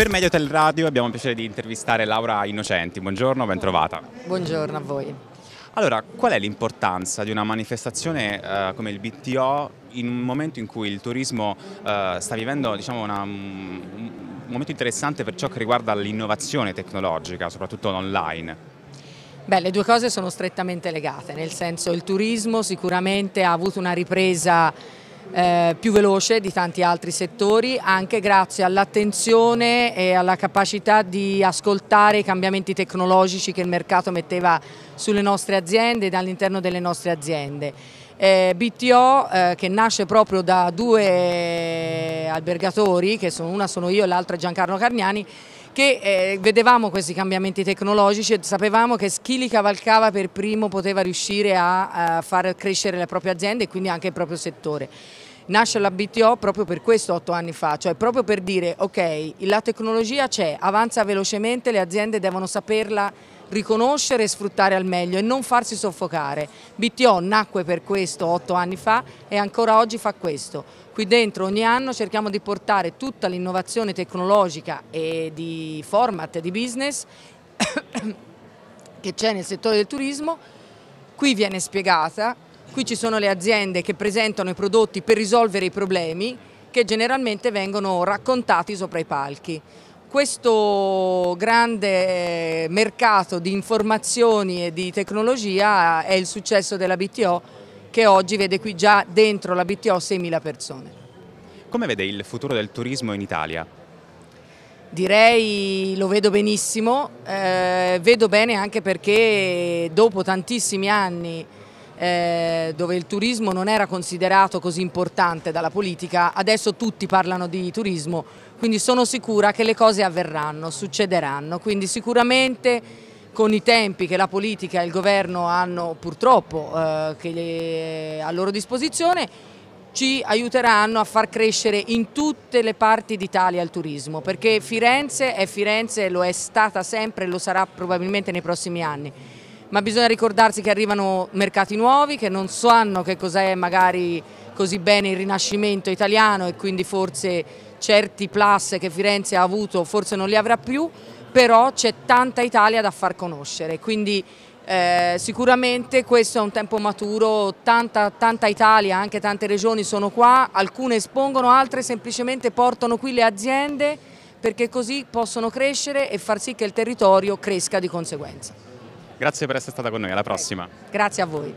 Per Mediotel Radio abbiamo il piacere di intervistare Laura Innocenti. Buongiorno, ben trovata. Buongiorno a voi. Allora, qual è l'importanza di una manifestazione eh, come il BTO in un momento in cui il turismo eh, sta vivendo diciamo, una, un momento interessante per ciò che riguarda l'innovazione tecnologica, soprattutto online? Beh, le due cose sono strettamente legate, nel senso il turismo sicuramente ha avuto una ripresa eh, più veloce di tanti altri settori, anche grazie all'attenzione e alla capacità di ascoltare i cambiamenti tecnologici che il mercato metteva sulle nostre aziende e all'interno delle nostre aziende. Eh, BTO eh, che nasce proprio da due albergatori, che sono, una sono io e l'altra Giancarlo Carniani, che eh, vedevamo questi cambiamenti tecnologici e sapevamo che chi li cavalcava per primo poteva riuscire a, a eh, far crescere le proprie aziende e quindi anche il proprio settore nasce la BTO proprio per questo otto anni fa, cioè proprio per dire ok la tecnologia c'è, avanza velocemente, le aziende devono saperla riconoscere e sfruttare al meglio e non farsi soffocare. BTO nacque per questo otto anni fa e ancora oggi fa questo. Qui dentro ogni anno cerchiamo di portare tutta l'innovazione tecnologica e di format di business che c'è nel settore del turismo, qui viene spiegata Qui ci sono le aziende che presentano i prodotti per risolvere i problemi che generalmente vengono raccontati sopra i palchi. Questo grande eh, mercato di informazioni e di tecnologia è il successo della BTO che oggi vede qui già dentro la BTO 6.000 persone. Come vede il futuro del turismo in Italia? Direi lo vedo benissimo, eh, vedo bene anche perché dopo tantissimi anni eh, dove il turismo non era considerato così importante dalla politica, adesso tutti parlano di turismo, quindi sono sicura che le cose avverranno, succederanno, quindi sicuramente con i tempi che la politica e il governo hanno purtroppo eh, le, eh, a loro disposizione ci aiuteranno a far crescere in tutte le parti d'Italia il turismo, perché Firenze è Firenze, lo è stata sempre e lo sarà probabilmente nei prossimi anni ma bisogna ricordarsi che arrivano mercati nuovi che non sanno che cos'è magari così bene il rinascimento italiano e quindi forse certi plus che Firenze ha avuto forse non li avrà più, però c'è tanta Italia da far conoscere, quindi eh, sicuramente questo è un tempo maturo, tanta, tanta Italia, anche tante regioni sono qua, alcune espongono, altre semplicemente portano qui le aziende perché così possono crescere e far sì che il territorio cresca di conseguenza. Grazie per essere stata con noi, alla prossima. Grazie a voi.